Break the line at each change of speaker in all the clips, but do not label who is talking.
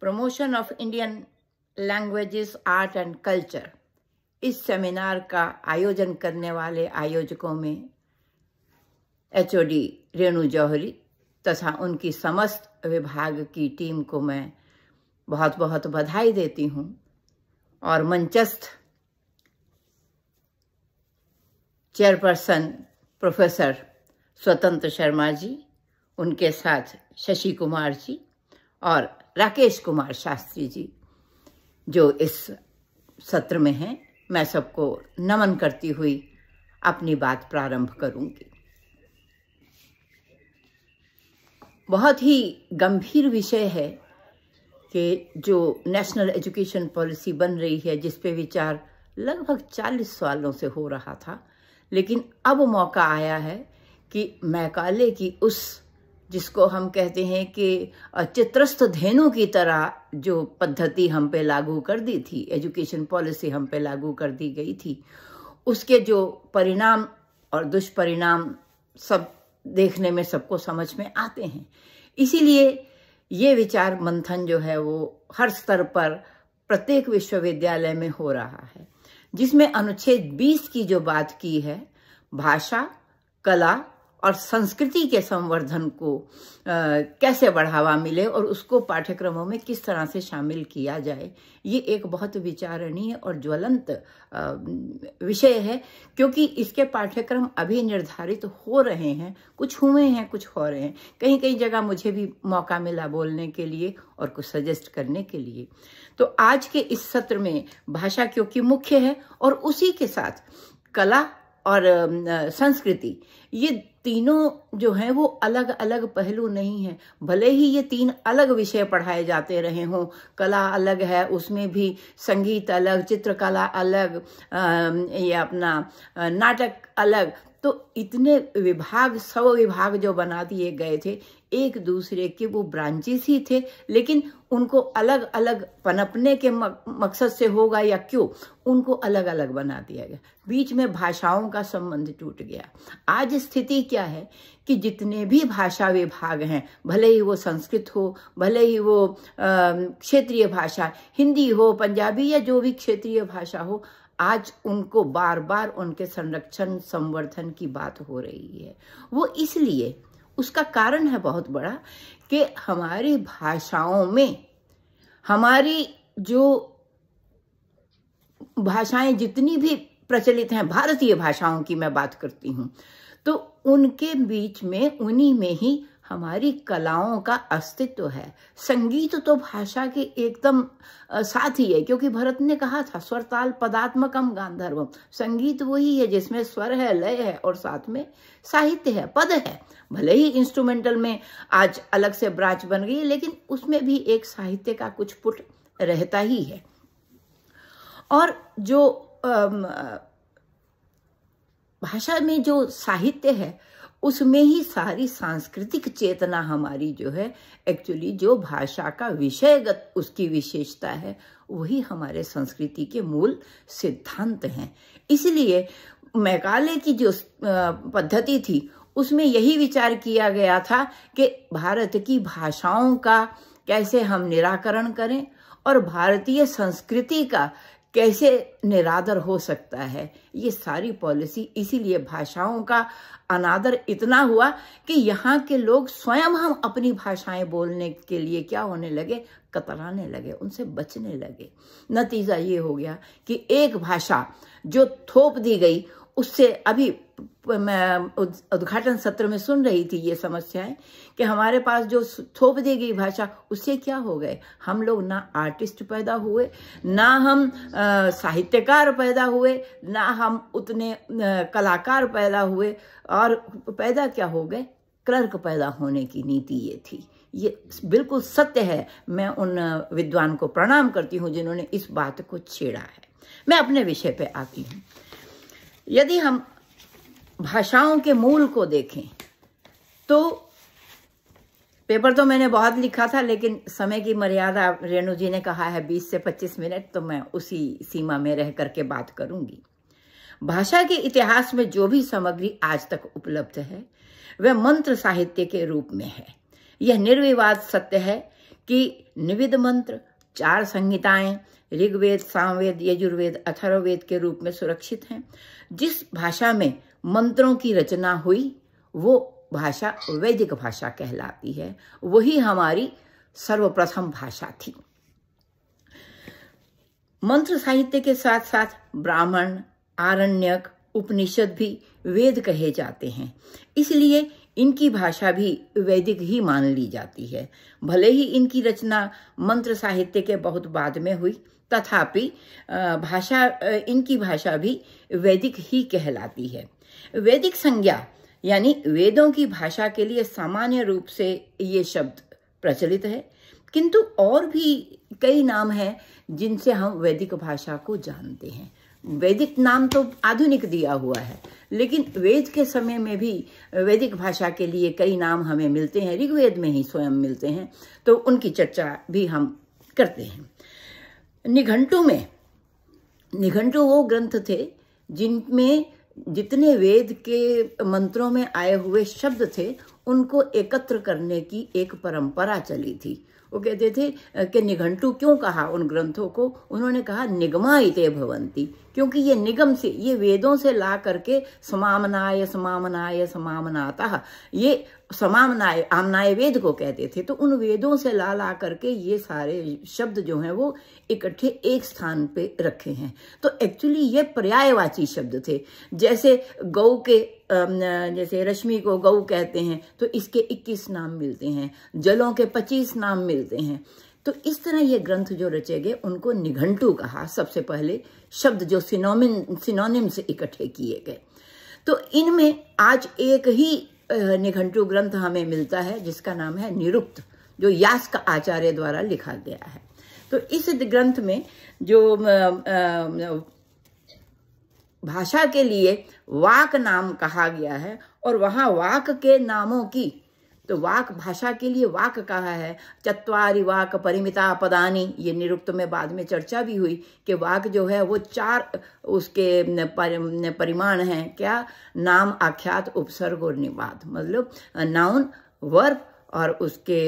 Promotion of Indian languages art and culture इस seminar का आयोजन करने वाले आयोजकों में डी रेणु जौहरी तथा उनकी समस्त विभाग की टीम को मैं बहुत बहुत बधाई देती हूँ और मंचस्थ चेयरपर्सन प्रोफेसर स्वतंत्र शर्मा जी उनके साथ शशि कुमार जी और राकेश कुमार शास्त्री जी जो इस सत्र में हैं मैं सबको नमन करती हुई अपनी बात प्रारंभ करूंगी बहुत ही गंभीर विषय है कि जो नेशनल एजुकेशन पॉलिसी बन रही है जिस पे विचार लगभग 40 सालों से हो रहा था लेकिन अब मौका आया है कि मैकाले की उस जिसको हम कहते हैं कि चित्रस्थ धेनु की तरह जो पद्धति हम पे लागू कर दी थी एजुकेशन पॉलिसी हम पे लागू कर दी गई थी उसके जो परिणाम और दुष्परिणाम सब देखने में सबको समझ में आते हैं इसीलिए ये विचार मंथन जो है वो हर स्तर पर प्रत्येक विश्वविद्यालय में हो रहा है जिसमें अनुच्छेद 20 की जो बात की है भाषा कला और संस्कृति के संवर्धन को आ, कैसे बढ़ावा मिले और उसको पाठ्यक्रमों में किस तरह से शामिल किया जाए ये एक बहुत विचारणीय और ज्वलंत विषय है क्योंकि इसके पाठ्यक्रम अभी निर्धारित हो रहे हैं कुछ हुए हैं कुछ हो रहे हैं कहीं कहीं जगह मुझे भी मौका मिला बोलने के लिए और कुछ सजेस्ट करने के लिए तो आज के इस सत्र में भाषा क्योंकि मुख्य है और उसी के साथ कला और संस्कृति ये तीनों जो हैं वो अलग अलग पहलू नहीं हैं भले ही ये तीन अलग विषय पढ़ाए जाते रहे हों कला अलग है उसमें भी संगीत अलग चित्रकला अलग ये अपना नाटक अलग तो इतने विभाग सब विभाग जो बना दिए गए थे एक दूसरे के वो ब्रांचेस ही थे लेकिन उनको अलग अलग पनपने के मकसद से होगा या क्यों उनको अलग अलग बना दिया गया बीच में भाषाओं का संबंध टूट गया आज स्थिति क्या है कि जितने भी भाषा विभाग हैं भले ही वो संस्कृत हो भले ही वो क्षेत्रीय भाषा हिंदी हो पंजाबी या जो भी क्षेत्रीय भाषा हो आज उनको बार बार उनके संरक्षण संवर्धन की बात हो रही है वो इसलिए उसका कारण है बहुत बड़ा कि हमारी भाषाओं में हमारी जो भाषाएं जितनी भी प्रचलित हैं भारतीय भाषाओं की मैं बात करती हूं तो उनके बीच में उन्हीं में ही हमारी कलाओं का अस्तित्व है संगीत तो भाषा के एकदम साथ ही है क्योंकि भरत ने कहा था स्वरताल पदात्मकम गांधर्वम संगीत वही है जिसमें स्वर है लय है और साथ में साहित्य है पद है भले ही इंस्ट्रूमेंटल में आज अलग से ब्रांच बन गई है लेकिन उसमें भी एक साहित्य का कुछ पुट रहता ही है और जो भाषा में जो साहित्य है उसमें ही सारी सांस्कृतिक चेतना हमारी जो है एक्चुअली जो भाषा का विषयगत उसकी विशेषता है वही हमारे संस्कृति के मूल सिद्धांत हैं इसलिए मैकाले की जो पद्धति थी उसमें यही विचार किया गया था कि भारत की भाषाओं का कैसे हम निराकरण करें और भारतीय संस्कृति का कैसे निरादर हो सकता है ये सारी पॉलिसी इसीलिए भाषाओं का अनादर इतना हुआ कि यहाँ के लोग स्वयं हम अपनी भाषाएं बोलने के लिए क्या होने लगे कतराने लगे उनसे बचने लगे नतीजा ये हो गया कि एक भाषा जो थोप दी गई उससे अभी उद्घाटन सत्र में सुन रही थी ये समस्याएं कि हमारे पास जो थोप दी गई भाषा उससे क्या हो गए हम लोग ना आर्टिस्ट पैदा हुए ना हम साहित्यकार पैदा हुए ना हम उतने कलाकार पैदा हुए और पैदा क्या हो गए क्लर्क पैदा होने की नीति ये थी ये बिल्कुल सत्य है मैं उन विद्वान को प्रणाम करती हूँ जिन्होंने इस बात को छेड़ा है मैं अपने विषय पे आती हूँ यदि हम भाषाओं के मूल को देखें तो पेपर तो मैंने बहुत लिखा था लेकिन समय की मर्यादा रेणु जी ने कहा है 20 से 25 मिनट तो मैं उसी सीमा में रह करके बात करूंगी भाषा के इतिहास में जो भी सामग्री आज तक उपलब्ध है वह मंत्र साहित्य के रूप में है यह निर्विवाद सत्य है कि निविद मंत्र चार संहिताएं ऋग्वेद सामवेद यजुर्वेद अथर्ववेद के रूप में सुरक्षित हैं जिस भाषा में मंत्रों की रचना हुई वो भाषा वैदिक भाषा कहलाती है वही हमारी सर्वप्रथम भाषा थी मंत्र साहित्य के साथ साथ ब्राह्मण आरण्यक उपनिषद भी वेद कहे जाते हैं इसलिए इनकी भाषा भी वैदिक ही मान ली जाती है भले ही इनकी रचना मंत्र साहित्य के बहुत बाद में हुई तथापि भाषा इनकी भाषा भी वैदिक ही कहलाती है वैदिक संज्ञा यानी वेदों की भाषा के लिए सामान्य रूप से ये शब्द प्रचलित है किंतु और भी कई नाम हैं जिनसे हम वैदिक भाषा को जानते हैं वैदिक नाम तो आधुनिक दिया हुआ है लेकिन वेद के समय में भी वैदिक भाषा के लिए कई नाम हमें मिलते हैं ऋग्वेद में ही स्वयं मिलते हैं तो उनकी चर्चा भी हम करते हैं निघंटू में निघंटू वो ग्रंथ थे जिनमें जितने वेद के मंत्रों में आए हुए शब्द थे उनको एकत्र करने की एक परंपरा चली थी वो कहते थे कि निघंटू क्यों कहा उन ग्रंथों को उन्होंने कहा निगमा इत भवंती क्योंकि ये निगम से ये वेदों से ला करके समामनाय समामनाय समामनाता ये समामनाय आमनाय वेद को कहते थे तो उन वेदों से ला ला करके ये सारे शब्द जो हैं वो इकट्ठे एक स्थान पे रखे हैं तो एक्चुअली ये पर्यायवाची शब्द थे जैसे गौ के जैसे रश्मि को गऊ कहते हैं तो इसके 21 नाम मिलते हैं जलों के 25 नाम मिलते हैं तो इस तरह ये ग्रंथ जो रचे गए उनको निघंटू कहा सबसे पहले शब्द जो सिनोमिन सिनोनिम से इकट्ठे किए गए तो इनमें आज एक ही निघंटू ग्रंथ हमें मिलता है जिसका नाम है निरुक्त जो यास्क आचार्य द्वारा लिखा गया है तो इस ग्रंथ में जो भाषा के लिए वाक नाम कहा गया है और वहां वाक के नामों की तो वाक भाषा के लिए वाक कहा है चतवारी वाक परिमिता पदानी ये निरुक्त में बाद में चर्चा भी हुई कि वाक जो है वो चार उसके परिमाण हैं क्या नाम आख्यात उपसर्ग और निवाद मतलब नाउन वर्ब और उसके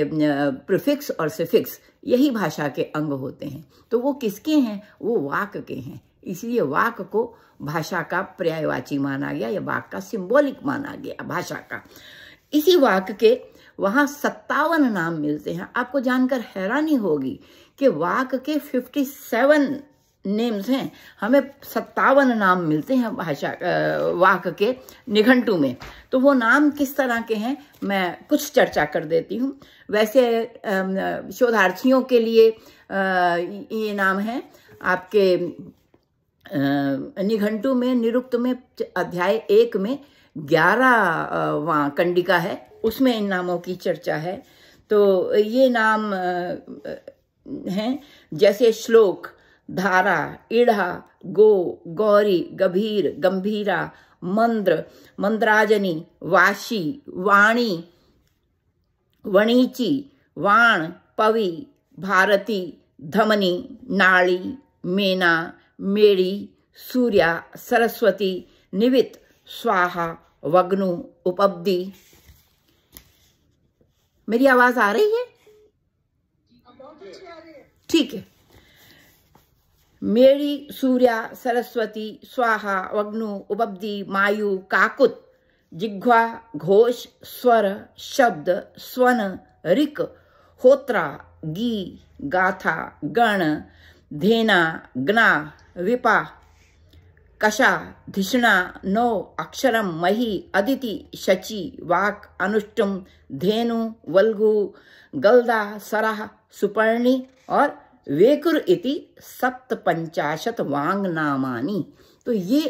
प्रिफिक्स और सिफिक्स यही भाषा के अंग होते हैं तो वो किसके हैं वो वाक के हैं इसलिए वाक को भाषा का पर्यायवाची माना गया या वाक का सिंबॉलिक माना गया भाषा का इसी वाक के वहाँ सत्तावन नाम मिलते हैं आपको जानकर हैरानी होगी कि वाक के फिफ्टी सेवन नेम्स हैं हमें सत्तावन नाम मिलते हैं भाषा वाक के निघंटू में तो वो नाम किस तरह के हैं मैं कुछ चर्चा कर देती हूँ वैसे शोधार्थियों के लिए ये नाम है आपके निघंटू में निरुक्त में अध्याय एक में ग्यारह वहाँ कंडिका है उसमें इन नामों की चर्चा है तो ये नाम हैं जैसे श्लोक धारा इड़ा गो गौरी गभीर गंभीरा मंद्र मंद्राजनी वाशी वाणी वणीची वाण पवी भारती धमनी नाड़ी मेना मेड़ी सूर्या सरस्वती निवित स्वाहा वग्नु उपब्दी मेरी आवाज आ रही है ठीक है मेरी सूर्या सरस्वती स्वाहा वग्नु उपब्धि मायु काकुत जिघ्वा घोष स्वर शब्द स्वन रिक होत्रा गी गाथा गण धेना ग्ना विपा कश धिषणा नो अक्षर मही अदिति शची वाक् अनुष्टुम धेनु वल्गु गलदा सरह सुपर्णि और वेकुर इति सप्तपंचाशत वांग नामानी तो ये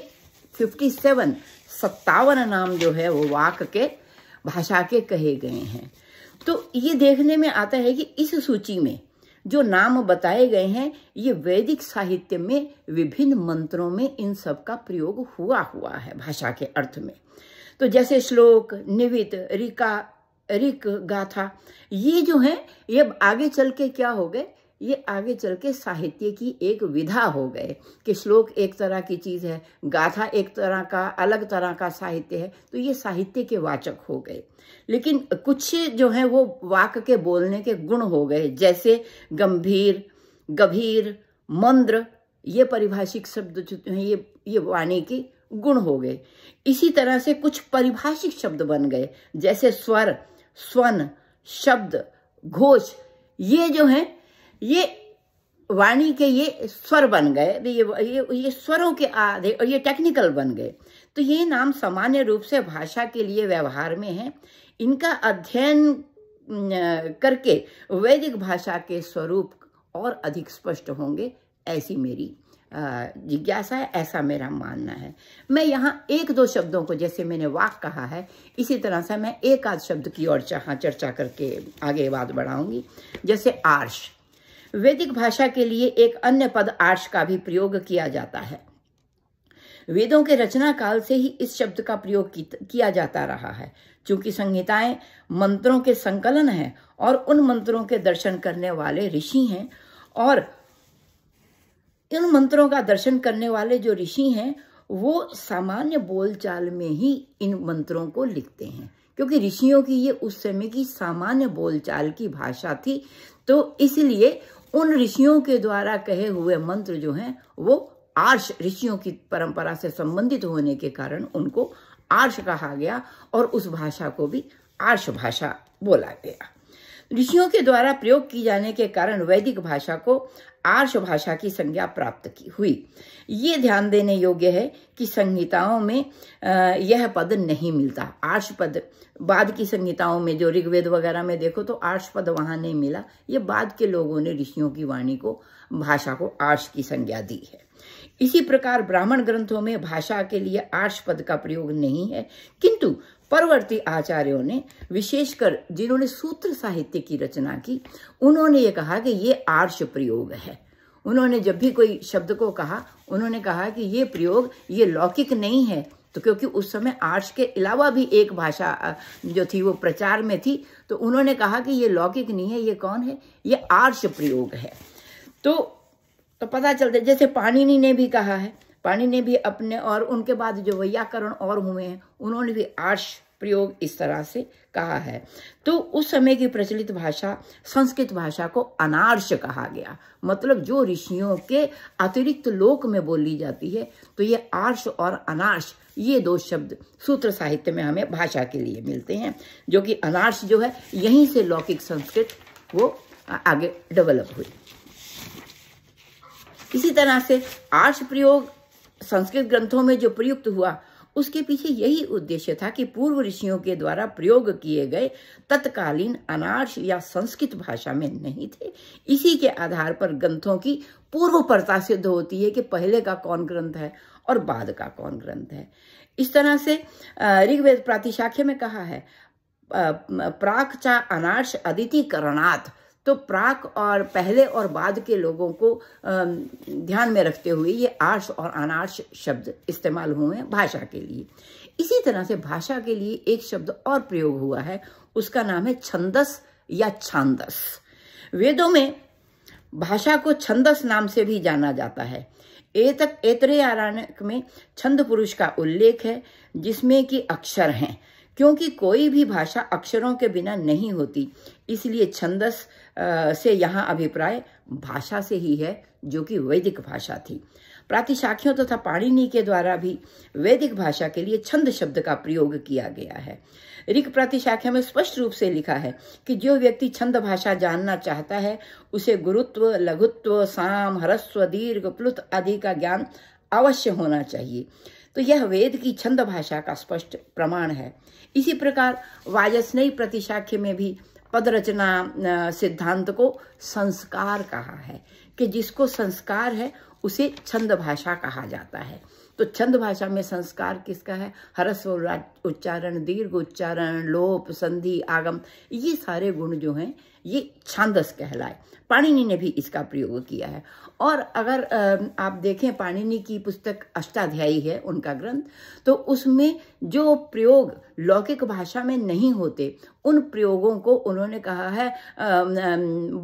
फिफ्टी सेवन सत्तावन नाम जो है वो वाक के भाषा के कहे गए हैं तो ये देखने में आता है कि इस सूची में जो नाम बताए गए हैं ये वैदिक साहित्य में विभिन्न मंत्रों में इन सब का प्रयोग हुआ हुआ है भाषा के अर्थ में तो जैसे श्लोक निवित रिका रिक गाथा ये जो है ये आगे चल के क्या हो गए ये आगे चल के साहित्य की एक विधा हो गए कि श्लोक एक तरह की चीज़ है गाथा एक तरह का अलग तरह का साहित्य है तो ये साहित्य के वाचक हो गए लेकिन कुछ जो है वो वाक के बोलने के गुण हो गए जैसे गंभीर गभीर मंद्र ये परिभाषिक शब्द जो हैं ये ये वाणी के गुण हो गए इसी तरह से कुछ परिभाषिक शब्द बन गए जैसे स्वर स्वन शब्द घोष ये जो हैं ये वाणी के ये स्वर बन गए ये ये ये स्वरों के आधे और ये टेक्निकल बन गए तो ये नाम सामान्य रूप से भाषा के लिए व्यवहार में है इनका अध्ययन करके वैदिक भाषा के स्वरूप और अधिक स्पष्ट होंगे ऐसी मेरी जिज्ञासा है ऐसा मेरा मानना है मैं यहाँ एक दो शब्दों को जैसे मैंने वाक कहा है इसी तरह से मैं एक आध शब्द की ओर चर्चा करके आगे बात बढ़ाऊंगी जैसे आर्श वैदिक भाषा के लिए एक अन्य पद आर्ष का भी प्रयोग किया जाता है वेदों के रचना काल से ही इस शब्द का प्रयोग किया जाता रहा है क्योंकि संहिताएं मंत्रों के संकलन है और उन मंत्रों के दर्शन करने वाले ऋषि हैं और इन मंत्रों का दर्शन करने वाले जो ऋषि हैं वो सामान्य बोलचाल में ही इन मंत्रों को लिखते हैं क्योंकि ऋषियों की ये उस समय की सामान्य बोलचाल की भाषा थी तो इसलिए उन ऋषियों के द्वारा कहे हुए मंत्र जो हैं वो आर्ष ऋषियों की परंपरा से संबंधित होने के कारण उनको आर्ष कहा गया और उस भाषा को भी आर्ष भाषा बोला गया ऋषियों के द्वारा प्रयोग की जाने के कारण वैदिक भाषा को आर्ष भाषा की संज्ञा प्राप्त की हुई ये ध्यान देने योग्य है कि संहिताओं में यह पद नहीं मिलता आर्ष पद बाद की संहिताओं में जो ऋग्वेद वगैरह में देखो तो आर्ष पद वहां नहीं मिला ये बाद के लोगों ने ऋषियों की वाणी को भाषा को आर्ष की संज्ञा दी है इसी प्रकार ब्राह्मण ग्रंथों में भाषा के लिए आर्ष पद का प्रयोग नहीं है किंतु परवर्ती आचार्यों ने विशेषकर जिन्होंने सूत्र साहित्य की रचना की उन्होंने ये कहा कि ये आर्ष प्रयोग है उन्होंने जब भी कोई शब्द को कहा उन्होंने कहा कि ये प्रयोग ये लौकिक नहीं है तो क्योंकि उस समय आर्ष के अलावा भी एक भाषा जो थी वो प्रचार में थी तो उन्होंने कहा कि ये लौकिक नहीं है ये कौन है ये आर्ष प्रयोग है तो तो पता चलता है जैसे पाणिनि ने भी कहा है पाणी ने भी अपने और उनके बाद जो वैयाकरण और हुए हैं उन्होंने भी आर्ष प्रयोग इस तरह से कहा है तो उस समय की प्रचलित भाषा संस्कृत भाषा को अनार्ष कहा गया मतलब जो ऋषियों के अतिरिक्त लोक में बोली जाती है तो ये आर्ष और अनार्ष ये दो शब्द सूत्र साहित्य में हमें भाषा के लिए मिलते हैं जो कि अनार्ष जो है यहीं से लौकिक संस्कृत वो आगे डेवलप हुई इसी तरह से आर्ष प्रयोग संस्कृत ग्रंथों में जो प्रयुक्त हुआ उसके पीछे यही उद्देश्य था कि पूर्व ऋषियों के द्वारा प्रयोग किए गए तत्कालीन अनार्श या संस्कृत भाषा में नहीं थे इसी के आधार पर ग्रंथों की पूर्व परता सिद्ध होती है कि पहले का कौन ग्रंथ है और बाद का कौन ग्रंथ है इस तरह से ऋग्वेद प्रातिशाख्य में कहा है प्राक चा अनार्श अदिति करणाथ तो प्राक और पहले और बाद के लोगों को ध्यान में रखते हुए ये आर्ष और अनार्ष शब्द इस्तेमाल हुए हैं भाषा के लिए इसी तरह से भाषा के लिए एक शब्द और प्रयोग हुआ है उसका नाम है छंदस या छांदस वेदों में भाषा को छंदस नाम से भी जाना जाता है एतक एतरे में छंद पुरुष का उल्लेख है जिसमें कि अक्षर हैं क्योंकि कोई भी भाषा अक्षरों के बिना नहीं होती इसलिए छंदस से यहाँ अभिप्राय भाषा से ही है जो कि वैदिक भाषा थी प्रातिशाखियों तथा तो पाणिनि के द्वारा भी वैदिक भाषा के लिए छंद शब्द का प्रयोग किया गया है ऋग प्रातिशाख्या में स्पष्ट रूप से लिखा है कि जो व्यक्ति छंद भाषा जानना चाहता है उसे गुरुत्व लघुत्व साम हरस्व दीर्घ प्लुत आदि का ज्ञान अवश्य होना चाहिए तो यह वेद की छंद भाषा का स्पष्ट प्रमाण है इसी प्रकार वाजस्नयी प्रतिशाख्य में भी पदरचना सिद्धांत को संस्कार कहा है कि जिसको संस्कार है उसे छंद भाषा कहा जाता है तो छंद भाषा में संस्कार किसका है हरस्व उच्चारण दीर्घ उच्चारण लोप संधि आगम ये सारे गुण जो हैं ये छांदस कहलाए पाणिनि ने भी इसका प्रयोग किया है और अगर आप देखें पाणिनि की पुस्तक अष्टाध्यायी है उनका ग्रंथ तो उसमें जो प्रयोग लौकिक भाषा में नहीं होते उन प्रयोगों को उन्होंने कहा है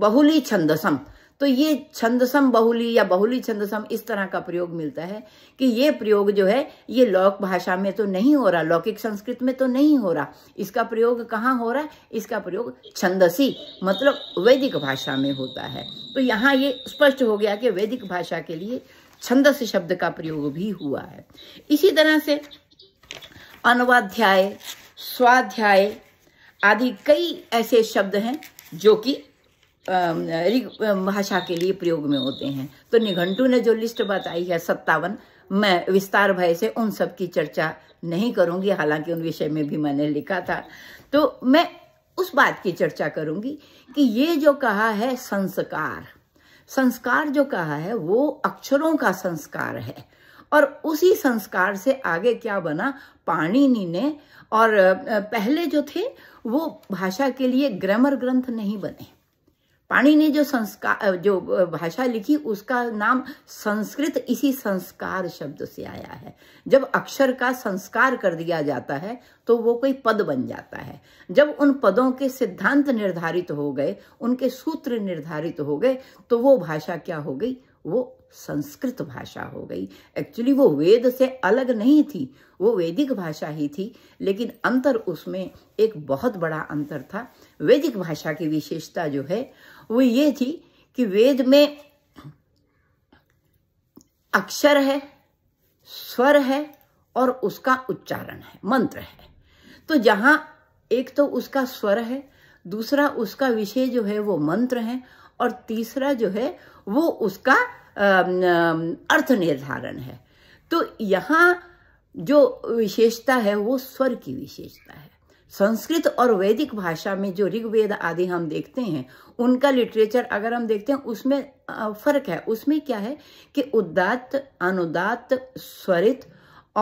बहुली छंदसम तो ये छंदसम बहुली या बहुली छंदसम इस तरह का प्रयोग मिलता है कि ये प्रयोग जो है ये लौक भाषा में तो नहीं हो रहा लौकिक संस्कृत में तो नहीं हो रहा इसका प्रयोग कहाँ हो रहा है इसका प्रयोग छंदसी मतलब वैदिक भाषा में होता है तो यहाँ ये स्पष्ट हो गया कि वैदिक भाषा के लिए छंदस शब्द का प्रयोग भी हुआ है इसी तरह से अनुवाध्याय स्वाध्याय आदि कई ऐसे शब्द हैं जो कि ऋग भाषा के लिए प्रयोग में होते हैं तो निघंटू ने जो लिस्ट बताई है सत्तावन मैं विस्तार भय से उन सब की चर्चा नहीं करूंगी हालांकि उन विषय में भी मैंने लिखा था तो मैं उस बात की चर्चा करूंगी कि ये जो कहा है संस्कार संस्कार जो कहा है वो अक्षरों का संस्कार है और उसी संस्कार से आगे क्या बना पाणिनि ने और पहले जो थे वो भाषा के लिए ग्रामर ग्रंथ नहीं बने पाणी ने जो संस्कार जो भाषा लिखी उसका नाम संस्कृत इसी संस्कार शब्द से आया है जब अक्षर का संस्कार कर दिया जाता है तो वो कोई पद बन जाता है जब उन पदों के सिद्धांत निर्धारित हो गए उनके सूत्र निर्धारित हो गए तो वो भाषा क्या हो गई वो संस्कृत भाषा हो गई एक्चुअली वो वेद से अलग नहीं थी वो वैदिक भाषा ही थी लेकिन अंतर उसमें एक बहुत बड़ा अंतर था वैदिक भाषा की विशेषता जो है वो ये थी कि वेद में अक्षर है स्वर है और उसका उच्चारण है मंत्र है तो जहाँ एक तो उसका स्वर है दूसरा उसका विषय जो है वो मंत्र है और तीसरा जो है वो उसका अर्थ निर्धारण है तो यहाँ जो विशेषता है वो स्वर की विशेषता है संस्कृत और वैदिक भाषा में जो ऋग्वेद आदि हम देखते हैं उनका लिटरेचर अगर हम देखते हैं उसमें फर्क है उसमें क्या है कि उदात्त अनुदात स्वरित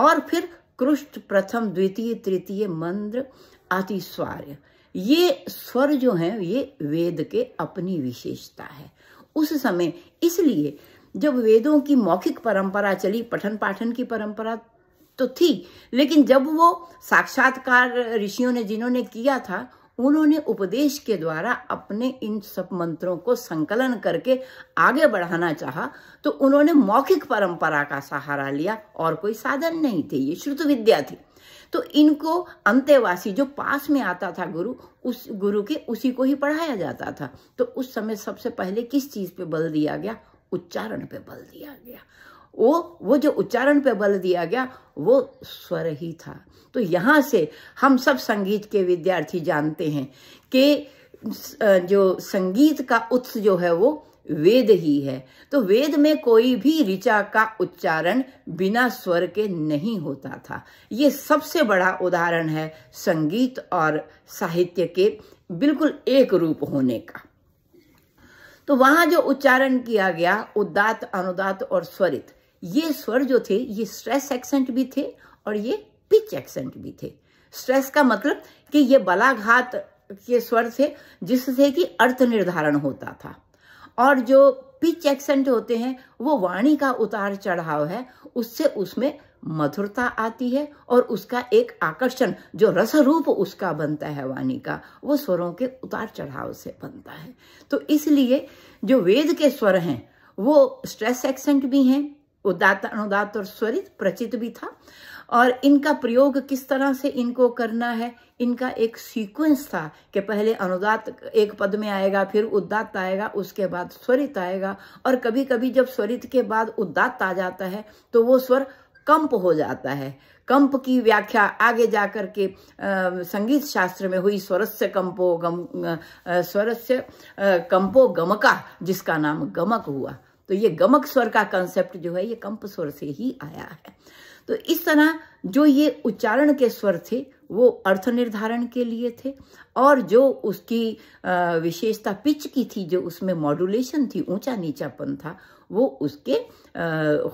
और फिर कृष्ट प्रथम द्वितीय तृतीय मंद्र स्वार्य ये स्वर जो है ये वेद के अपनी विशेषता है उस समय इसलिए जब वेदों की मौखिक परंपरा चली पठन पाठन की परंपरा तो थी लेकिन जब वो साक्षात्कार ऋषियों ने जिन्होंने किया था उन्होंने उपदेश के द्वारा अपने इन सब मंत्रों को संकलन करके आगे बढ़ाना चाहा तो उन्होंने मौखिक परंपरा का सहारा लिया और कोई साधन नहीं थे ये श्रुत विद्या थी तो इनको अंत्यवासी जो पास में आता था गुरु उस गुरु के उसी को ही पढ़ाया जाता था तो उस समय सबसे पहले किस चीज पे बल दिया गया उच्चारण पे बल दिया गया वो वो जो उच्चारण पे बल दिया गया वो स्वर ही था तो यहाँ से हम सब संगीत के विद्यार्थी जानते हैं कि जो संगीत का उत्स जो है वो वेद ही है तो वेद में कोई भी ऋचा का उच्चारण बिना स्वर के नहीं होता था ये सबसे बड़ा उदाहरण है संगीत और साहित्य के बिल्कुल एक रूप होने का तो वहां जो उच्चारण किया गया उदात अनुदात और स्वरित ये स्वर जो थे ये स्ट्रेस एक्सेंट भी थे और ये पिच एक्सेंट भी थे स्ट्रेस का मतलब कि ये बलाघात के स्वर थे जिससे कि अर्थ निर्धारण होता था और जो पिच एक्सेंट होते हैं वो वाणी का उतार चढ़ाव है उससे उसमें मधुरता आती है और उसका एक आकर्षण जो रस रूप उसका बनता है वाणी का वो स्वरों के उतार चढ़ाव से बनता है तो इसलिए जो वेद के स्वर हैं वो स्ट्रेस एक्सेंट भी हैं उदात अनुदात और स्वरित प्रचित भी था और इनका प्रयोग किस तरह से इनको करना है इनका एक सीक्वेंस था कि पहले अनुदात एक पद में आएगा फिर उदात आएगा उसके बाद स्वरित आएगा और कभी कभी जब स्वरित के बाद उदात आ जाता है तो वो स्वर कंप हो जाता है कंप की व्याख्या आगे जाकर के संगीत शास्त्र में हुई स्वरस्य कंपो गम स्वरस्य कंपो गमका जिसका नाम गमक हुआ तो ये गमक स्वर का कंसेप्ट जो है ये कंप स्वर से ही आया है तो इस तरह जो ये उच्चारण के स्वर थे वो अर्थ निर्धारण के लिए थे और जो उसकी विशेषता पिच की थी जो उसमें मॉड्यूलेशन थी ऊंचा नीचापन था वो उसके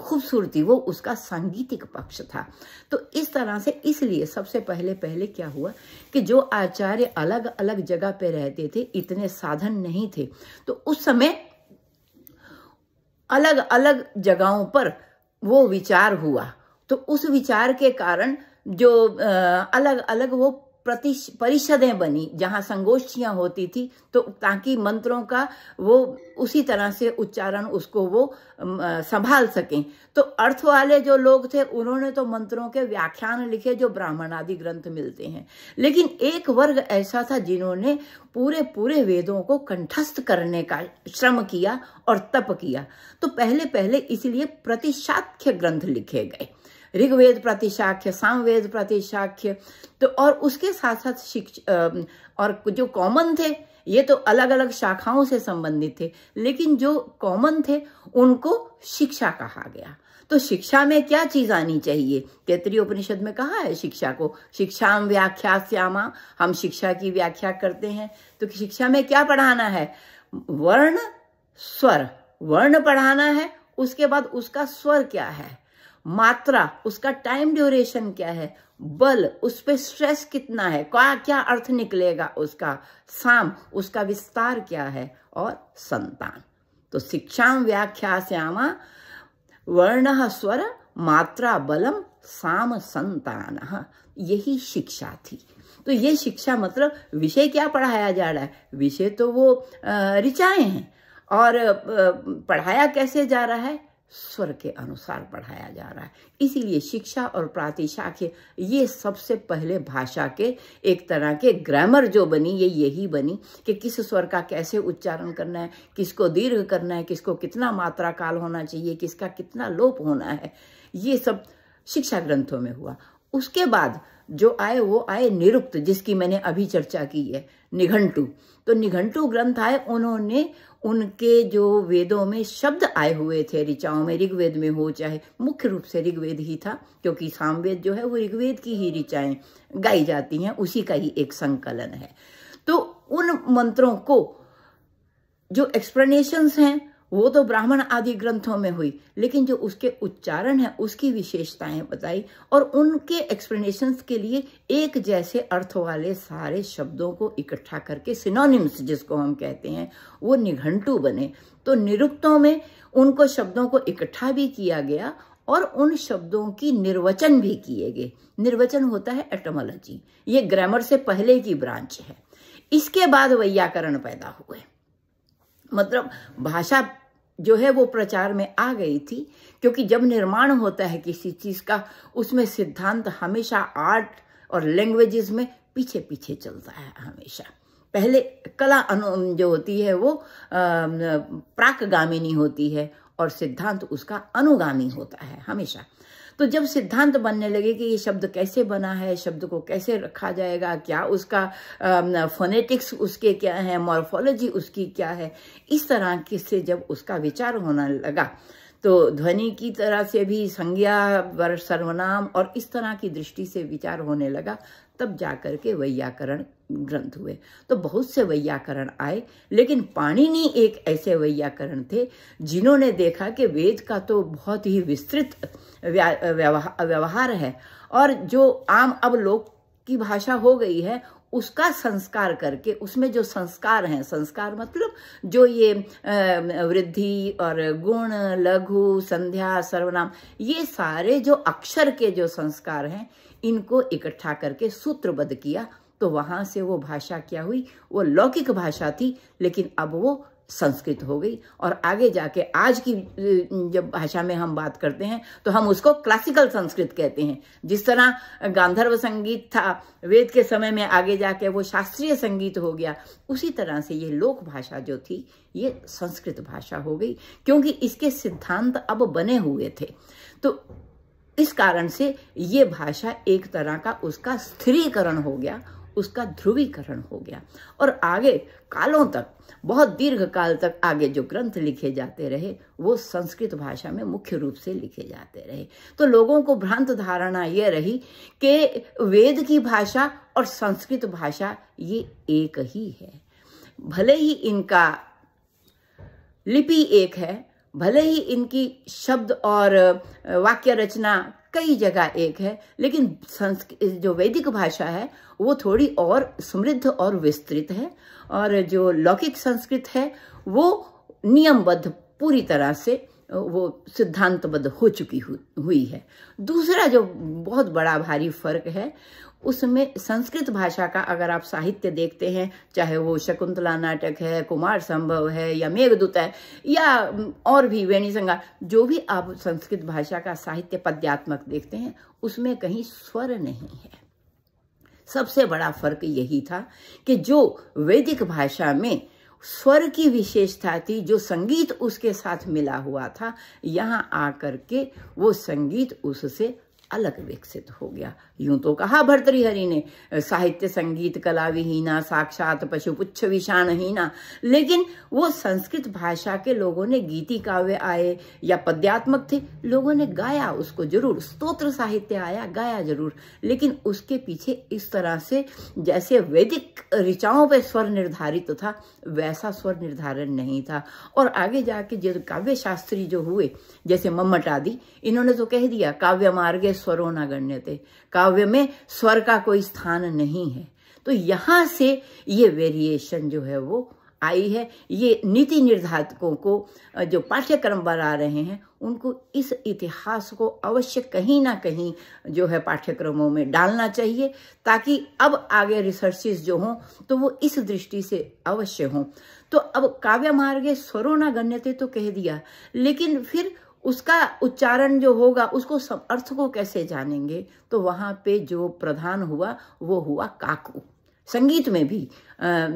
खूबसूरती वो उसका सांगीतिक पक्ष था तो इस तरह से इसलिए सबसे पहले पहले क्या हुआ कि जो आचार्य अलग अलग जगह पे रहते थे इतने साधन नहीं थे तो उस समय अलग अलग जगहों पर वो विचार हुआ तो उस विचार के कारण जो अलग अलग वो परिषदें बनी जहाँ संगोष्ठियां होती थी तो ताकि मंत्रों का वो उसी तरह से उच्चारण उसको वो संभाल सकें तो अर्थ वाले जो लोग थे उन्होंने तो मंत्रों के व्याख्यान लिखे जो ब्राह्मण आदि ग्रंथ मिलते हैं लेकिन एक वर्ग ऐसा था जिन्होंने पूरे पूरे वेदों को कंठस्थ करने का श्रम किया और तप किया तो पहले पहले इसलिए प्रतिशाख्य ग्रंथ लिखे गए ऋग्वेद प्रतिशाख्य सामवेद प्रतिशाख्य तो और उसके साथ साथ शिक्षा और जो कॉमन थे ये तो अलग अलग शाखाओं से संबंधित थे लेकिन जो कॉमन थे उनको शिक्षा कहा गया तो शिक्षा में क्या चीज आनी चाहिए तैतरीय उपनिषद में कहा है शिक्षा को शिक्षा हम व्याख्या श्यामा हम शिक्षा की व्याख्या करते हैं तो शिक्षा में क्या पढ़ाना है वर्ण स्वर वर्ण पढ़ाना है उसके बाद उसका स्वर क्या है मात्रा उसका टाइम ड्यूरेशन क्या है बल उस पर स्ट्रेस कितना है क्या क्या अर्थ निकलेगा उसका साम उसका विस्तार क्या है और संतान तो शिक्षा व्याख्या श्यामा वर्ण स्वर मात्रा बलम साम संतान यही शिक्षा थी तो ये शिक्षा मतलब विषय क्या पढ़ाया जा रहा है विषय तो वो ऋचाएं हैं और पढ़ाया कैसे जा रहा है स्वर के अनुसार पढ़ाया जा रहा है इसीलिए शिक्षा और प्रातिशाख्य ये सबसे पहले भाषा के एक तरह के ग्रामर जो बनी ये यही बनी कि किस स्वर का कैसे उच्चारण करना है किसको दीर्घ करना है किसको कितना मात्रा काल होना चाहिए किसका कितना लोप होना है ये सब शिक्षा ग्रंथों में हुआ उसके बाद जो आए वो आए निरुक्त जिसकी मैंने अभी चर्चा की है निघंटू तो निघंटू ग्रंथ आए उन्होंने उनके जो वेदों में शब्द आए हुए थे ऋचाओं में ऋग्वेद में हो चाहे मुख्य रूप से ऋग्वेद ही था क्योंकि सामवेद जो है वो ऋग्वेद की ही ऋचाएं गाई जाती हैं उसी का ही एक संकलन है तो उन मंत्रों को जो एक्सप्लेनेशंस हैं वो तो ब्राह्मण आदि ग्रंथों में हुई लेकिन जो उसके उच्चारण है उसकी विशेषताएं बताई और उनके एक्सप्लेनेशंस के लिए एक जैसे अर्थ वाले सारे शब्दों को इकट्ठा करके सिनोनिम्स जिसको हम कहते हैं वो निघंटू बने तो निरुक्तों में उनको शब्दों को इकट्ठा भी किया गया और उन शब्दों की निर्वचन भी किए गए निर्वचन होता है एटमोलॉजी ये ग्रामर से पहले की ब्रांच है इसके बाद वैयाकरण पैदा हुए मतलब भाषा जो है वो प्रचार में आ गई थी क्योंकि जब निर्माण होता है किसी चीज़ का उसमें सिद्धांत हमेशा आर्ट और लैंग्वेजेस में पीछे पीछे चलता है हमेशा पहले कला अनु जो होती है वो प्राकगामिनी होती है और सिद्धांत उसका अनुगामी होता है हमेशा तो जब सिद्धांत बनने लगे कि ये शब्द कैसे बना है शब्द को कैसे रखा जाएगा क्या उसका फोनेटिक्स उसके क्या है मॉर्फोलॉजी उसकी क्या है इस तरह की से जब उसका विचार होना लगा तो ध्वनि की तरह से भी संज्ञा सर्वनाम और इस तरह की दृष्टि से विचार होने लगा तब जा कर के वैयाकरण ग्रंथ हुए तो बहुत से वैयाकरण आए लेकिन पाणिनि एक ऐसे वैयाकरण थे जिन्होंने देखा कि वेद का तो बहुत ही विस्तृत व्यवहार है और जो आम अब लोग की भाषा हो गई है उसका संस्कार करके उसमें जो संस्कार हैं संस्कार मतलब जो ये वृद्धि और गुण लघु संध्या सर्वनाम ये सारे जो अक्षर के जो संस्कार हैं इनको इकट्ठा करके सूत्रबद्ध किया तो वहाँ से वो भाषा क्या हुई वो लौकिक भाषा थी लेकिन अब वो संस्कृत हो गई और आगे जाके आज की जब भाषा में हम बात करते हैं तो हम उसको क्लासिकल संस्कृत कहते हैं जिस तरह गांधर्व संगीत था वेद के समय में आगे जाके वो शास्त्रीय संगीत हो गया उसी तरह से ये लोक भाषा जो थी ये संस्कृत भाषा हो गई क्योंकि इसके सिद्धांत अब बने हुए थे तो इस कारण से ये भाषा एक तरह का उसका स्थिरीकरण हो गया उसका ध्रुवीकरण हो गया और आगे कालों तक बहुत दीर्घ काल तक आगे जो ग्रंथ लिखे जाते रहे वो संस्कृत भाषा में मुख्य रूप से लिखे जाते रहे तो लोगों को भ्रांत धारणा ये रही कि वेद की भाषा और संस्कृत भाषा ये एक ही है भले ही इनका लिपि एक है भले ही इनकी शब्द और वाक्य रचना कई जगह एक है लेकिन संस्कृत जो वैदिक भाषा है वो थोड़ी और समृद्ध और विस्तृत है और जो लौकिक संस्कृत है वो नियमबद्ध पूरी तरह से वो सिद्धांतबद्ध हो चुकी हुई है दूसरा जो बहुत बड़ा भारी फर्क है उसमें संस्कृत भाषा का अगर आप साहित्य देखते हैं चाहे वो शकुंतला नाटक है कुमार संभव है या मेघदूत है या और भी वेणी संगा जो भी आप संस्कृत भाषा का साहित्य पद्यात्मक देखते हैं उसमें कहीं स्वर नहीं है सबसे बड़ा फर्क यही था कि जो वैदिक भाषा में स्वर की विशेषता थी जो संगीत उसके साथ मिला हुआ था यहाँ आकर के वो संगीत उससे अलग विकसित हो गया यूं तो कहा भर्तृहरि ने साहित्य संगीत कला विहीना साक्षात पशु पुच्छ विषाणहीना लेकिन वो संस्कृत भाषा के लोगों ने गीति काव्य आए या पद्यात्मक थे लोगों ने गाया उसको जरूर स्तोत्र साहित्य आया गाया जरूर लेकिन उसके पीछे इस तरह से जैसे वैदिक ऋचाओं पर स्वर निर्धारित तो था वैसा स्वर निर्धारण नहीं था और आगे जाके जो काव्य शास्त्री जो हुए जैसे मम्मट आदि इन्होंने तो कह दिया काव्य मार्गे स्वरो न गण्य थे काव्य काव्य में स्वर का कोई स्थान नहीं है तो यहां से ये वेरिएशन जो है वो आई है ये नीति निर्धारकों को जो पाठ्यक्रम बना रहे हैं उनको इस इतिहास को अवश्य कहीं ना कहीं जो है पाठ्यक्रमों में डालना चाहिए ताकि अब आगे रिसर्चेस जो हों तो वो इस दृष्टि से अवश्य हों तो अब काव्य मार्गे स्वरो ना गण्यते तो कह दिया लेकिन फिर उसका उच्चारण जो होगा उसको अर्थ को कैसे जानेंगे तो वहाँ पे जो प्रधान हुआ वो हुआ काकू संगीत में भी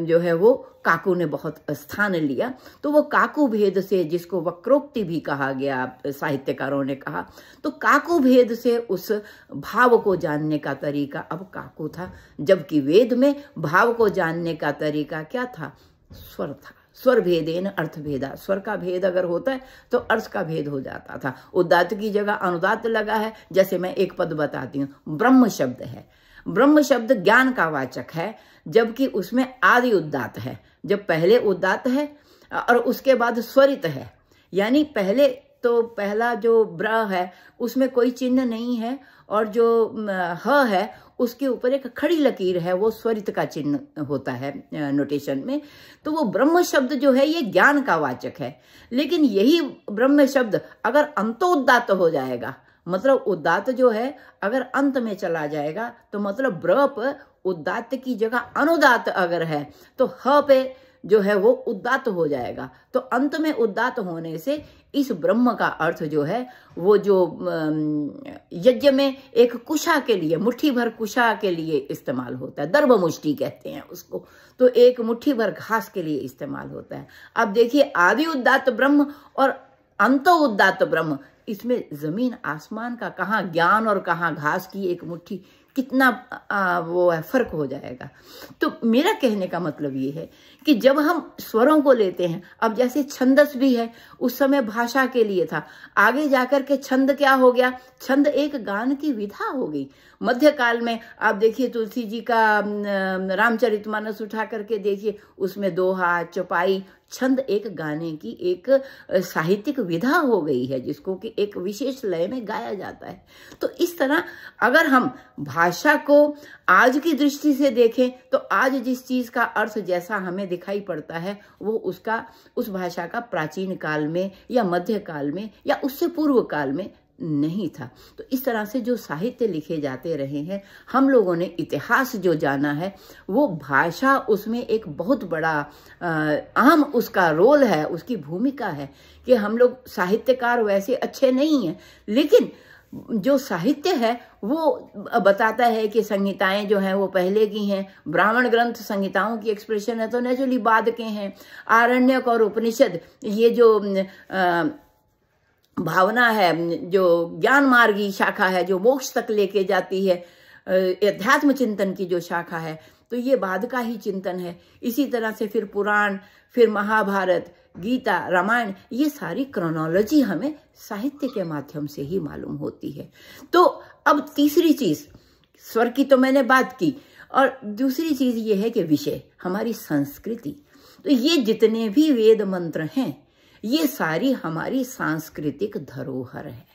जो है वो काकू ने बहुत स्थान लिया तो वो काकू भेद से जिसको वक्रोक्ति भी कहा गया साहित्यकारों ने कहा तो काकू भेद से उस भाव को जानने का तरीका अब काकू था जबकि वेद में भाव को जानने का तरीका क्या था स्वर था स्वर भेदेन अर्थ भेदा स्वर का भेद अगर होता है तो अर्थ का भेद हो जाता था उदात की जगह अनुदात लगा है जैसे मैं एक पद बताती हूँ ब्रह्म शब्द है ब्रह्म शब्द ज्ञान का वाचक है जबकि उसमें आदि उदात है जब पहले उदात है और उसके बाद स्वरित है यानी पहले तो पहला जो ब्र है उसमें कोई चिन्ह नहीं है और जो ह है उसके ऊपर एक खड़ी लकीर है वो स्वरित का चिन्ह होता है नोटेशन में तो वो ब्रह्म शब्द जो है ये ज्ञान का वाचक है लेकिन यही ब्रह्म शब्द अगर अंतोदात हो जाएगा मतलब उदात जो है अगर अंत में चला जाएगा तो मतलब ब्रप उदात की जगह अनुदात अगर है तो ह पे जो है वो उदात हो जाएगा तो अंत में उदात होने से इस ब्रह्म का अर्थ जो है वो जो यज्ञ में एक कुशा के लिए मुट्ठी भर कुशा के लिए इस्तेमाल होता है दर्भ मुष्टि कहते हैं उसको तो एक मुट्ठी भर घास के लिए इस्तेमाल होता है अब देखिए आदि उदात ब्रह्म और अंत उदात ब्रह्म इसमें जमीन आसमान का कहाँ ज्ञान और कहाँ घास की एक मुट्ठी कितना आ, वो है फर्क हो जाएगा तो मेरा कहने का मतलब ये है कि जब हम स्वरों को लेते हैं अब जैसे छंदस भी है उस समय भाषा के लिए था आगे जाकर के छंद क्या हो गया छंद एक गान की विधा हो गई मध्यकाल में आप देखिए तुलसी जी का रामचरितमानस उठा करके देखिए उसमें दोहा चौपाई छंद एक गाने की एक साहित्यिक विधा हो गई है जिसको कि एक विशेष लय में गाया जाता है तो इस तरह अगर हम भाषा को आज की दृष्टि से देखें तो आज जिस चीज का अर्थ जैसा हमें दिखाई पड़ता है वो उसका उस भाषा का प्राचीन काल में या मध्य काल में या उससे पूर्व काल में नहीं था तो इस तरह से जो साहित्य लिखे जाते रहे हैं हम लोगों ने इतिहास जो जाना है वो भाषा उसमें एक बहुत बड़ा आम उसका रोल है उसकी भूमिका है कि हम लोग साहित्यकार वैसे अच्छे नहीं हैं लेकिन जो साहित्य है वो बताता है कि संहिताएं जो हैं वो पहले की हैं ब्राह्मण ग्रंथ संहिताओं की एक्सप्रेशन है तो नेचुरली बाद के हैं आरण्यक और उपनिषद ये जो आ, भावना है जो ज्ञान मार्गी शाखा है जो मोक्ष तक लेके जाती है अध्यात्म चिंतन की जो शाखा है तो ये बाद का ही चिंतन है इसी तरह से फिर पुराण फिर महाभारत गीता रामायण ये सारी क्रोनोलॉजी हमें साहित्य के माध्यम से ही मालूम होती है तो अब तीसरी चीज स्वर की तो मैंने बात की और दूसरी चीज ये है कि विषय हमारी संस्कृति तो ये जितने भी वेद मंत्र हैं ये सारी हमारी सांस्कृतिक धरोहर है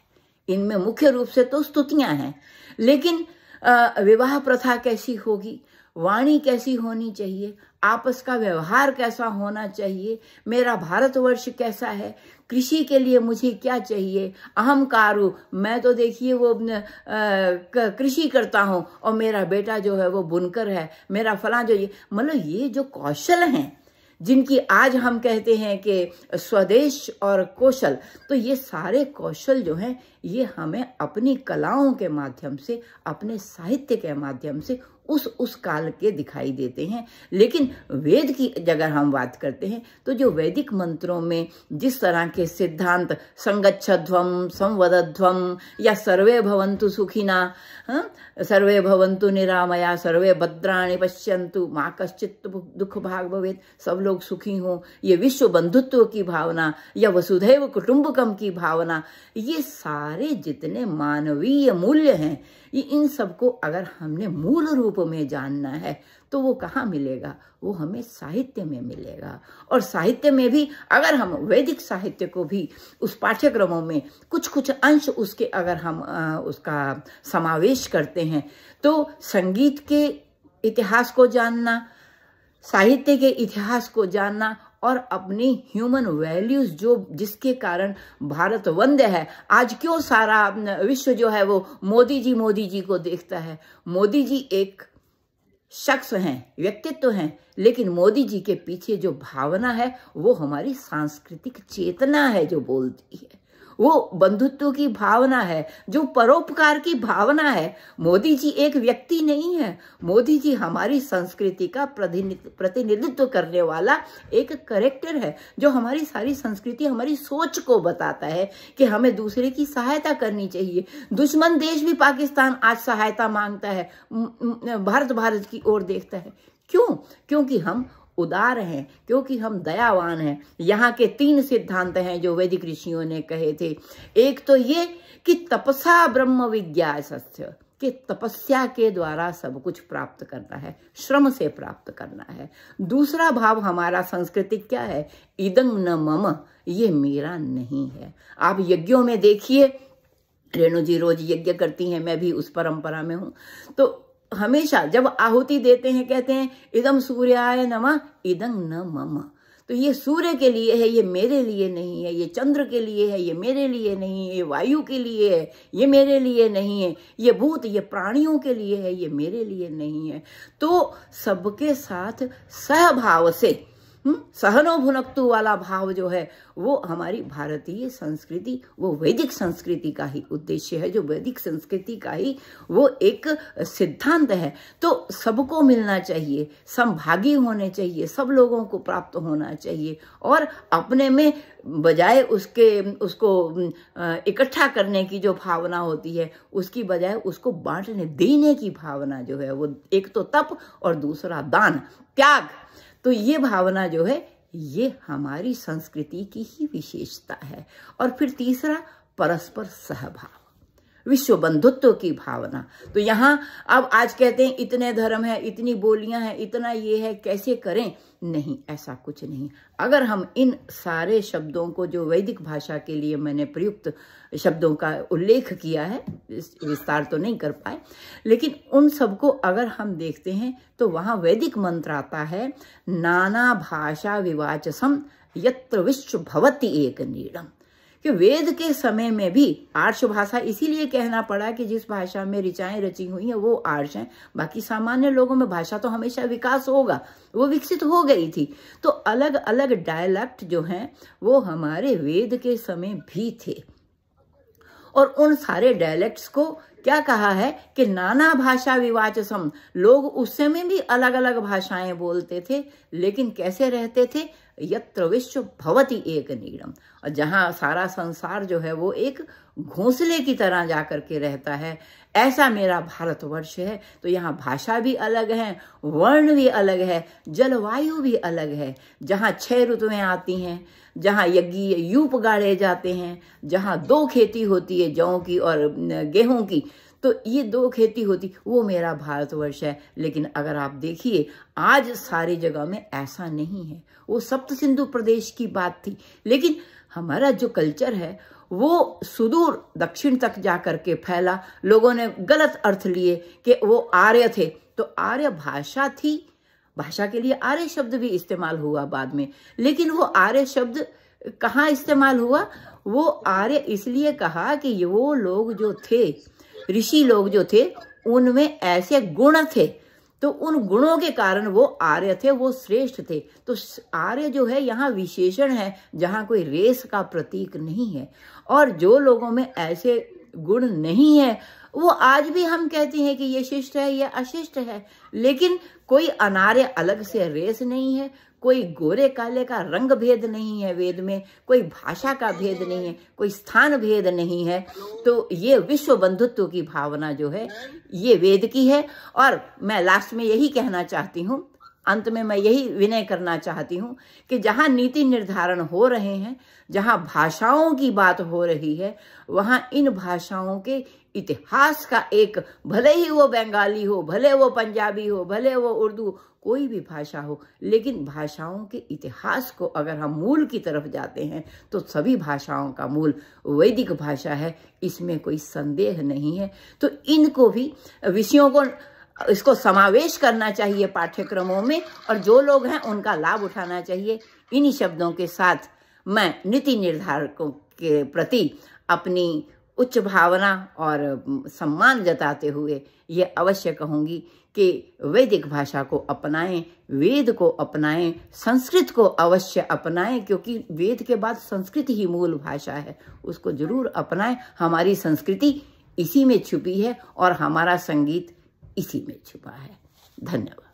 इनमें मुख्य रूप से तो स्तुतियां हैं लेकिन विवाह प्रथा कैसी होगी वाणी कैसी होनी चाहिए आपस का व्यवहार कैसा होना चाहिए मेरा भारतवर्ष कैसा है कृषि के लिए मुझे क्या चाहिए अहमकारू मैं तो देखिए वो कृषि करता हूँ और मेरा बेटा जो है वो बुनकर है मेरा फला जो ये मतलब ये जो कौशल हैं जिनकी आज हम कहते हैं कि स्वदेश और कौशल तो ये सारे कौशल जो हैं ये हमें अपनी कलाओं के माध्यम से अपने साहित्य के माध्यम से उस उस काल के दिखाई देते हैं लेकिन वेद की जगह हम बात करते हैं तो जो वैदिक मंत्रों में जिस तरह के सिद्धांत संगच्छध्वम संवदध्वम या सर्वे भवंतु सुखिना हा? सर्वे भवंतु निरामया सर्वे भद्राणी पश्यंतु माँ कश्चित दुख भाग भवेद सब लोग सुखी हों ये विश्व बंधुत्व की भावना या वसुधैव कुटुंबकम की भावना ये सारे सारे जितने मानवीय मूल्य हैं इन सबको अगर हमने मूल रूप में जानना है तो वो कहाँ मिलेगा वो हमें साहित्य में मिलेगा और साहित्य में भी अगर हम वैदिक साहित्य को भी उस पाठ्यक्रमों में कुछ कुछ अंश उसके अगर हम आ, उसका समावेश करते हैं तो संगीत के इतिहास को जानना साहित्य के इतिहास को जानना और अपनी ह्यूमन वैल्यूज जो जिसके कारण भारत वंद्य है आज क्यों सारा विश्व जो है वो मोदी जी मोदी जी को देखता है मोदी जी एक शख्स हैं व्यक्तित्व हैं लेकिन मोदी जी के पीछे जो भावना है वो हमारी सांस्कृतिक चेतना है जो बोलती है वो बंधुत्व की भावना है जो परोपकार की भावना है मोदी जी एक व्यक्ति नहीं है मोदी जी हमारी संस्कृति का प्रतिनिधित्व करने वाला एक करेक्टर है जो हमारी सारी संस्कृति हमारी सोच को बताता है कि हमें दूसरे की सहायता करनी चाहिए दुश्मन देश भी पाकिस्तान आज सहायता मांगता है भारत भारत की ओर देखता है क्यों क्योंकि हम उदार हैं क्योंकि हम दयावान हैं यहाँ के तीन सिद्धांत हैं जो वैदिक ऋषियों ने कहे थे एक तो ये कि तपसा ब्रह्म विद्या सस्य कि तपस्या के द्वारा सब कुछ प्राप्त करना है श्रम से प्राप्त करना है दूसरा भाव हमारा सांस्कृतिक क्या है इदम न मम ये मेरा नहीं है आप यज्ञों में देखिए रेणु जी रोज यज्ञ करती हैं मैं भी उस परंपरा में हूं तो हमेशा जब आहुति देते हैं कहते हैं इदम आय नमा इदम न मम तो ये सूर्य के लिए है ये मेरे लिए नहीं है ये चंद्र के लिए है ये मेरे लिए नहीं है ये वायु के लिए है ये मेरे लिए नहीं है ये भूत ये प्राणियों के लिए है ये मेरे लिए नहीं है तो सबके साथ सहभाव से हम्म? सहनो भुनक्तु वाला भाव जो है वो हमारी भारतीय संस्कृति वो वैदिक संस्कृति का ही उद्देश्य है जो वैदिक संस्कृति का ही वो एक सिद्धांत है तो सबको मिलना चाहिए संभागी होने चाहिए सब लोगों को प्राप्त होना चाहिए और अपने में बजाय उसके उसको इकट्ठा करने की जो भावना होती है उसकी बजाय उसको बांटने देने की भावना जो है वो एक तो तप और दूसरा दान त्याग तो ये भावना जो है ये हमारी संस्कृति की ही विशेषता है और फिर तीसरा परस्पर सहभाव विश्व बंधुत्व की भावना तो यहाँ अब आज कहते हैं इतने धर्म है इतनी बोलियां हैं इतना ये है कैसे करें नहीं ऐसा कुछ नहीं अगर हम इन सारे शब्दों को जो वैदिक भाषा के लिए मैंने प्रयुक्त शब्दों का उल्लेख किया है विस्तार तो नहीं कर पाए लेकिन उन सबको अगर हम देखते हैं तो वहाँ वैदिक मंत्र आता है नाना भाषा विवाचसम यत्र विश्व भवती एक नीड़म कि वेद के समय में भी आर्ष भाषा इसीलिए कहना पड़ा कि जिस भाषा में ऋचाएं रची हुई हैं वो आर्ष हैं बाकी सामान्य लोगों में भाषा तो हमेशा विकास होगा वो विकसित हो गई थी तो अलग अलग डायलैक्ट जो हैं वो हमारे वेद के समय भी थे और उन सारे डायलैक्ट्स को क्या कहा है कि नाना भाषा विवाचसम लोग उस समय भी अलग अलग भाषाएं बोलते थे लेकिन कैसे रहते थे यत्र विश्व भवती एक नीड़म और जहाँ सारा संसार जो है वो एक घोंसले की तरह जा करके के रहता है ऐसा मेरा भारतवर्ष है तो यहाँ भाषा भी अलग है वर्ण भी अलग है जलवायु भी अलग है जहाँ छह ऋतुएं आती हैं जहाँ यज्ञीय यूप गाड़े जाते हैं जहाँ दो खेती होती है जौ की और गेहूं की तो ये दो खेती होती वो मेरा भारतवर्ष है लेकिन अगर आप देखिए आज सारी जगह में ऐसा नहीं है वो सप्त सिंधु प्रदेश की बात थी लेकिन हमारा जो कल्चर है वो सुदूर दक्षिण तक जा के फैला लोगों ने गलत अर्थ लिए कि वो आर्य थे तो आर्य भाषा थी भाषा के लिए आर्य शब्द भी इस्तेमाल हुआ बाद में लेकिन वो आर्य शब्द कहाँ इस्तेमाल हुआ वो आर्य इसलिए कहा कि वो लोग जो थे ऋषि लोग जो थे उनमें ऐसे गुण थे तो उन गुणों के कारण वो आर्य थे वो श्रेष्ठ थे तो आर्य जो है यहाँ विशेषण है जहाँ कोई रेस का प्रतीक नहीं है और जो लोगों में ऐसे गुण नहीं है वो आज भी हम कहते हैं कि ये शिष्ट है ये अशिष्ट है लेकिन कोई अनार्य अलग से रेस नहीं है कोई गोरे काले का रंग भेद नहीं है वेद में कोई भाषा का भेद नहीं है कोई स्थान भेद नहीं है तो ये विश्व बंधुत्व की भावना जो है ये वेद की है और मैं लास्ट में यही कहना चाहती हूँ अंत में मैं यही विनय करना चाहती हूँ कि जहाँ नीति निर्धारण हो रहे हैं जहाँ भाषाओं की बात हो रही है वहाँ इन भाषाओं के इतिहास का एक भले ही वो बंगाली हो भले वो पंजाबी हो भले वो उर्दू कोई भी भाषा हो लेकिन भाषाओं के इतिहास को अगर हम मूल की तरफ जाते हैं तो सभी भाषाओं का मूल वैदिक भाषा है इसमें कोई संदेह नहीं है तो इनको भी विषयों को इसको समावेश करना चाहिए पाठ्यक्रमों में और जो लोग हैं उनका लाभ उठाना चाहिए इन्हीं शब्दों के साथ मैं नीति निर्धारकों के प्रति अपनी उच्च भावना और सम्मान जताते हुए ये अवश्य कहूँगी कि वैदिक भाषा को अपनाएं वेद को अपनाएं संस्कृत को अवश्य अपनाएं क्योंकि वेद के बाद संस्कृत ही मूल भाषा है उसको जरूर अपनाएं हमारी संस्कृति इसी में छुपी है और हमारा संगीत इसी में छुपा है धन्यवाद